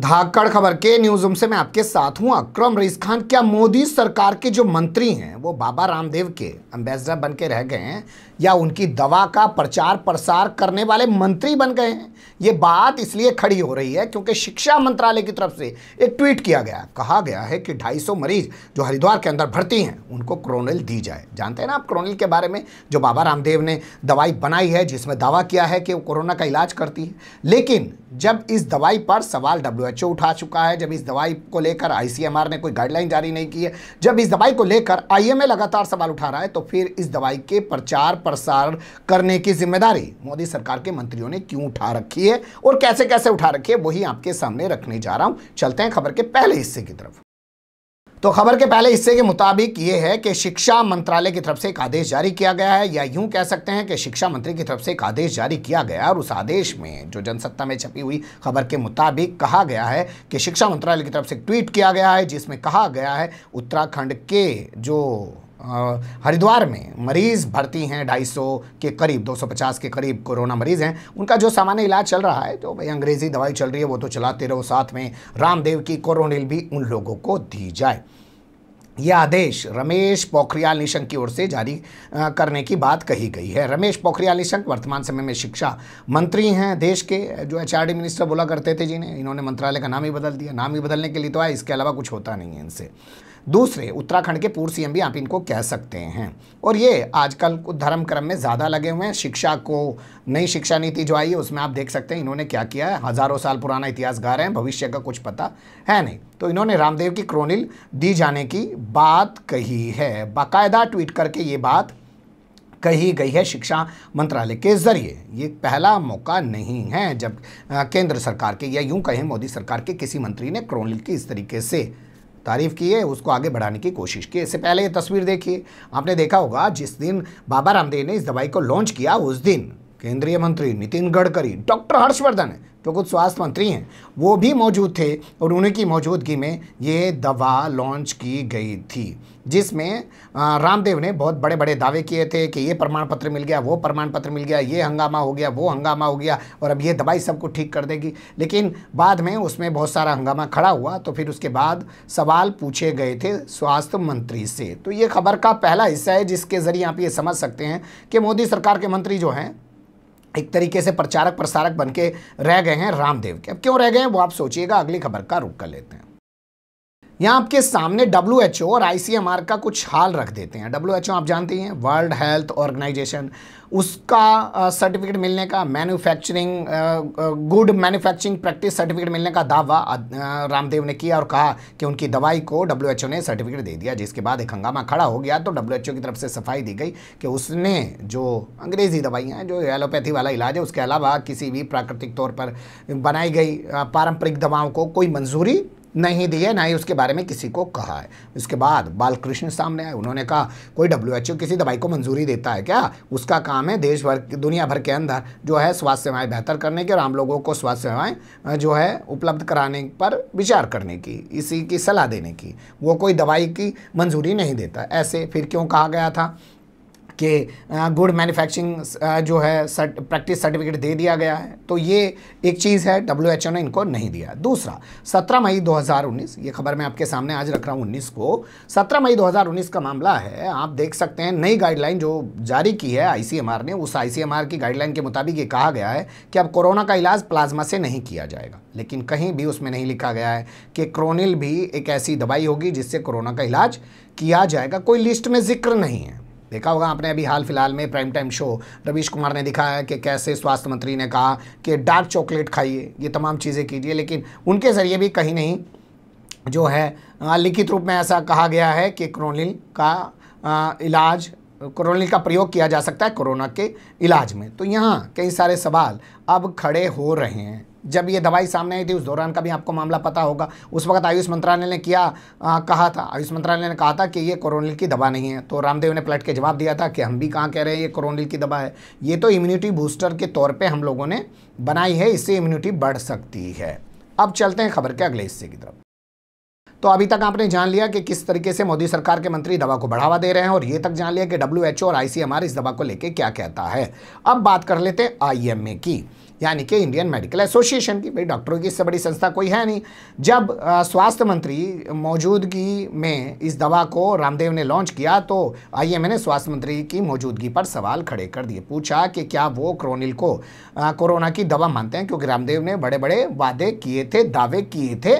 धाकड़ खबर के news room से मैं आपके साथ हूं अक्रम रईस खान क्या मोदी सरकार के जो मंत्री हैं वो बाबा रामदेव के अम्बेसडर बन के रह गए हैं या उनकी दवा का प्रचार प्रसार करने वाले मंत्री बन गए हैं ये बात इसलिए खड़ी हो रही है क्योंकि शिक्षा मंत्रालय की तरफ से एक ट्वीट किया गया कहा गया है कि 250 मरीज जो हरिद्वार के अंदर भर्ती हैं उनको क्रोनिल दी जाए जानते हैं ना आप क्रोनिल के बारे में जो बाबा रामदेव ने दवाई बनाई है जिसमें दावा किया है कि वो कोरोना का इलाज करती है लेकिन जब इस दवाई पर सवाल डब्ल्यू डब्ल्यूएचओ उठा चुका है जब इस दवाई को लेकर आईसीएमआर ने कोई गाइडलाइन जारी नहीं की है जब इस दवाई को लेकर आईएमए लगातार सवाल उठा रहा है तो फिर इस दवाई के प्रचार प्रसार करने की जिम्मेदारी मोदी सरकार के मंत्रियों ने क्यों उठा रखी है और कैसे कैसे उठा रखी है वही आपके सामने रखने जा रहा हूं चलते हैं खबर के पहले हिस्से की तरफ तो खबर के पहले हिस्से के मुताबिक ये है कि शिक्षा मंत्रालय की तरफ से एक आदेश जारी किया गया है या यूं कह सकते हैं कि शिक्षा मंत्री की तरफ से एक आदेश जारी किया गया और उस आदेश में जो जनसत्ता में छपी हुई खबर के मुताबिक कहा गया है कि शिक्षा मंत्रालय की तरफ से ट्वीट किया गया है जिसमें कहा गया है उत्तराखंड के जो हरिद्वार में मरीज़ भर्ती हैं 250 के करीब 250 के करीब कोरोना मरीज़ हैं उनका जो सामान्य इलाज चल रहा है जो तो भाई अंग्रेज़ी दवाई चल रही है वो तो चलाते रहो साथ में रामदेव की कोरोनिल भी उन लोगों को दी जाए यह आदेश रमेश पोखरियाल निशंक की ओर से जारी करने की बात कही गई है रमेश पोखरियाल निशंक वर्तमान समय में शिक्षा मंत्री हैं देश के जो एच मिनिस्टर बोला करते थे जिन्हें इन्होंने मंत्रालय का नाम ही बदल दिया नाम ही बदलने के लिए तो आए इसके अलावा कुछ होता नहीं है इनसे दूसरे उत्तराखंड के पूर्व सीएम भी आप इनको कह सकते हैं और ये आजकल धर्म क्रम में ज़्यादा लगे हुए हैं शिक्षा को नई शिक्षा नीति जो आई है उसमें आप देख सकते हैं इन्होंने क्या किया है हज़ारों साल पुराना इतिहास गा रहे हैं भविष्य का कुछ पता है नहीं तो इन्होंने रामदेव की क्रोनिल दी जाने की बात कही है बाकायदा ट्वीट करके ये बात कही गई है शिक्षा मंत्रालय के जरिए ये पहला मौका नहीं है जब केंद्र सरकार के या यूं कहें मोदी सरकार के किसी मंत्री ने क्रोनिल की इस तरीके से तारीफ़ की है उसको आगे बढ़ाने की कोशिश की इससे पहले ये तस्वीर देखिए आपने देखा होगा जिस दिन बाबा रामदेव ने इस दवाई को लॉन्च किया उस दिन केंद्रीय मंत्री नितिन गडकरी डॉक्टर हर्षवर्धन जो कुछ स्वास्थ्य मंत्री हैं वो भी मौजूद थे और उनकी मौजूदगी में ये दवा लॉन्च की गई थी जिसमें रामदेव ने बहुत बड़े बड़े दावे किए थे कि ये प्रमाण पत्र मिल गया वो प्रमाण पत्र मिल गया ये हंगामा हो गया वो हंगामा हो गया और अब ये दवाई सबको ठीक कर देगी लेकिन बाद में उसमें बहुत सारा हंगामा खड़ा हुआ तो फिर उसके बाद सवाल पूछे गए थे स्वास्थ्य मंत्री से तो ये खबर का पहला हिस्सा है जिसके ज़रिए आप ये समझ सकते हैं कि मोदी सरकार के मंत्री जो हैं एक तरीके से प्रचारक प्रसारक बन के रह गए हैं रामदेव के अब क्यों रह गए हैं वो आप सोचिएगा अगली खबर का रुख कर लेते हैं यहाँ आपके सामने डब्ल्यू और आई का कुछ हाल रख देते हैं डब्ल्यू आप जानते हैं वर्ल्ड हेल्थ ऑर्गेनाइजेशन उसका सर्टिफिकेट मिलने का manufacturing good manufacturing practice certificate मिलने का दावा रामदेव ने किया और कहा कि उनकी दवाई को डब्ल्यू ने सर्टिफिकेट दे दिया जिसके बाद एक हंगामा खड़ा हो गया तो डब्ल्यू की तरफ से सफाई दी गई कि उसने जो अंग्रेज़ी दवाइयाँ हैं जो एलोपैथी वाला इलाज है उसके अलावा किसी भी प्राकृतिक तौर पर बनाई गई पारंपरिक दवाओं को कोई मंजूरी नहीं दी है ना ही उसके बारे में किसी को कहा है उसके बाद बालकृष्ण सामने आए उन्होंने कहा कोई डब्ल्यू किसी दवाई को मंजूरी देता है क्या उसका काम है देश भर दुनिया भर के अंदर जो है स्वास्थ्य सेवाएँ बेहतर करने की और आम लोगों को स्वास्थ्य सेवाएँ जो है उपलब्ध कराने पर विचार करने की इसी की सलाह देने की वो कोई दवाई की मंजूरी नहीं देता ऐसे फिर क्यों कहा गया था कि गुड मैन्युफैक्चरिंग जो है सर्ट, प्रैक्टिस सर्टिफिकेट दे दिया गया है तो ये एक चीज़ है डब्ल्यू ने इनको नहीं दिया दूसरा 17 मई 2019 ये खबर मैं आपके सामने आज रख रहा हूँ 19 को 17 मई 2019 का मामला है आप देख सकते हैं नई गाइडलाइन जो जारी की है आई ने उस आई की गाइडलाइन के मुताबिक ये कहा गया है कि अब कोरोना का इलाज प्लाज्मा से नहीं किया जाएगा लेकिन कहीं भी उसमें नहीं लिखा गया है कि क्रोनिल भी एक ऐसी दवाई होगी जिससे कोरोना का इलाज किया जाएगा कोई लिस्ट में जिक्र नहीं है देखा होगा आपने अभी हाल फिलहाल में prime time show Ravish Kumar ने दिखाया कि कैसे स्वास्थ्य मंत्री ने कहा कि डार्क चॉकलेट खाइए ये तमाम चीज़ें कीजिए लेकिन उनके ज़रिए भी कहीं नहीं जो है लिखित रूप में ऐसा कहा गया है कि क्रोनिल का इलाज क्रोनिल का प्रयोग किया जा सकता है कोरोना के इलाज में तो यहाँ कई सारे सवाल अब खड़े हो रहे हैं जब ये दवाई सामने आई थी उस दौरान का भी आपको मामला पता होगा उस वक्त आयुष मंत्रालय ने किया आ, कहा था आयुष मंत्रालय ने कहा था कि ये कोरोनिल की दवा नहीं है तो रामदेव ने पलट के जवाब दिया था कि हम भी कहाँ कह रहे हैं ये कोरोनिल की दवा है ये तो इम्यूनिटी बूस्टर के तौर पर हम लोगों ने बनाई है इससे इम्यूनिटी बढ़ सकती है अब चलते हैं खबर के अगले हिस्से की तरफ तो अभी तक आपने जान लिया कि किस तरीके से मोदी सरकार के मंत्री दवा को बढ़ावा दे रहे हैं और ये तक जान लिया कि डब्ल्यू और आई इस दवा को लेकर क्या कहता है अब बात कर लेते हैं आईएमए की यानी कि इंडियन मेडिकल एसोसिएशन की भाई डॉक्टरों की इससे बड़ी संस्था कोई है नहीं जब स्वास्थ्य मंत्री मौजूदगी में इस दवा को रामदेव ने लॉन्च किया तो आईएमए ने स्वास्थ्य मंत्री की मौजूदगी पर सवाल खड़े कर दिए पूछा कि क्या वो क्रोनिल को कोरोना की दवा मानते हैं क्योंकि रामदेव ने बड़े बड़े वादे किए थे दावे किए थे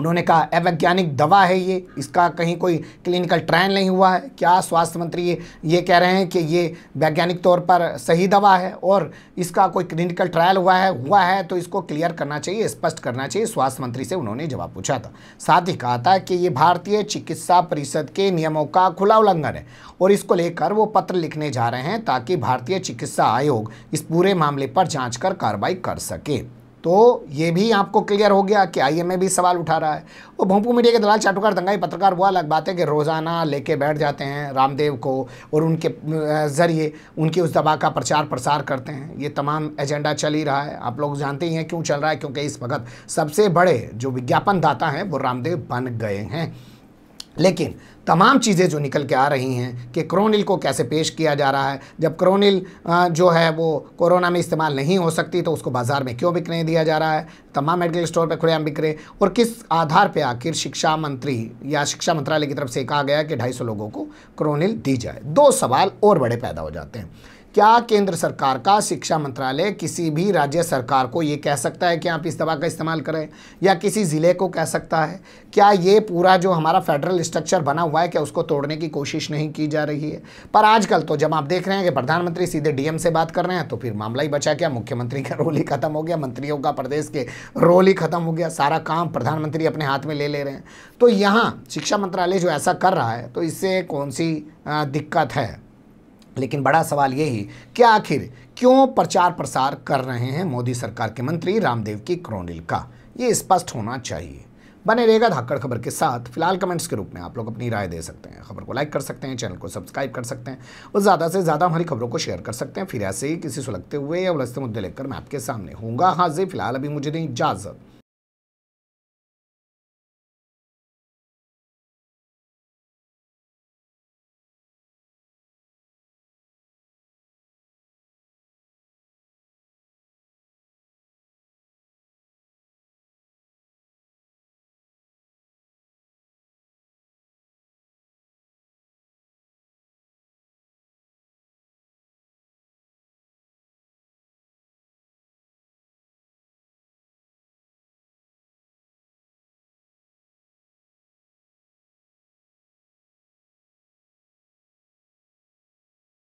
उन्होंने कहा अवैज्ञानिक दवा है ये इसका कहीं कोई क्लिनिकल ट्रायल नहीं हुआ है क्या स्वास्थ्य मंत्री ये, ये कह रहे हैं कि ये वैज्ञानिक तौर पर सही दवा है और इसका कोई क्लिनिकल ट्रायल हुआ है हुआ है तो इसको क्लियर करना चाहिए स्पष्ट करना चाहिए स्वास्थ्य मंत्री से उन्होंने जवाब पूछा था साथ ही कहा था कि ये भारतीय चिकित्सा परिषद के नियमों का खुला उल्लंघन है और इसको लेकर वो पत्र लिखने जा रहे हैं ताकि भारतीय चिकित्सा आयोग इस पूरे मामले पर जाँच कर कार्रवाई कर सके तो ये भी आपको क्लियर हो गया कि आईएमए भी सवाल उठा रहा है वो भोंपू मीडिया के दलाल चाटुकार दंगाई पत्रकार वो अलग बात है कि रोज़ाना लेके बैठ जाते हैं रामदेव को और उनके ज़रिए उनकी उस दबा का प्रचार प्रसार करते हैं ये तमाम एजेंडा चल ही रहा है आप लोग जानते ही हैं क्यों चल रहा है क्योंकि इस वक्त सबसे बड़े जो विज्ञापन दाता हैं वो रामदेव बन गए हैं लेकिन तमाम चीज़ें जो निकल के आ रही हैं कि क्रोनिल को कैसे पेश किया जा रहा है जब क्रोनिल जो है वो कोरोना में इस्तेमाल नहीं हो सकती तो उसको बाज़ार में क्यों बिकने दिया जा रहा है तमाम मेडिकल स्टोर पर खुलेआम बिक रहे और किस आधार पर आखिर शिक्षा मंत्री या शिक्षा मंत्रालय की तरफ से कहा गया कि ढाई लोगों को क्रोनिल दी जाए दो सवाल और बड़े पैदा हो जाते हैं क्या केंद्र सरकार का शिक्षा मंत्रालय किसी भी राज्य सरकार को ये कह सकता है कि आप इस दवा का इस्तेमाल करें या किसी ज़िले को कह सकता है क्या ये पूरा जो हमारा फेडरल स्ट्रक्चर बना हुआ है क्या उसको तोड़ने की कोशिश नहीं की जा रही है पर आजकल तो जब आप देख रहे हैं कि प्रधानमंत्री सीधे डीएम से बात कर रहे हैं तो फिर मामला ही बचा क्या मुख्यमंत्री का रोल ही खत्म हो गया मंत्रियों का प्रदेश के रोल ही खत्म हो गया सारा काम प्रधानमंत्री अपने हाथ में ले ले रहे हैं तो यहाँ शिक्षा मंत्रालय जो ऐसा कर रहा है तो इससे कौन सी दिक्कत है लेकिन बड़ा सवाल यही कि आखिर क्यों प्रचार प्रसार कर रहे हैं मोदी सरकार के मंत्री रामदेव की क्रोनिल का ये स्पष्ट होना चाहिए बने रहेगा धाकड़ खबर के साथ फिलहाल कमेंट्स के रूप में आप लोग अपनी राय दे सकते हैं खबर को लाइक कर सकते हैं चैनल को सब्सक्राइब कर सकते हैं और ज़्यादा से ज़्यादा हमारी खबरों को शेयर कर सकते हैं फिर ऐसे ही किसी सुलगते हुए या उलझते मुद्दे लेकर मैं आपके सामने हूँगा हाजिर फिलहाल अभी मुझे नहीं इजाज़त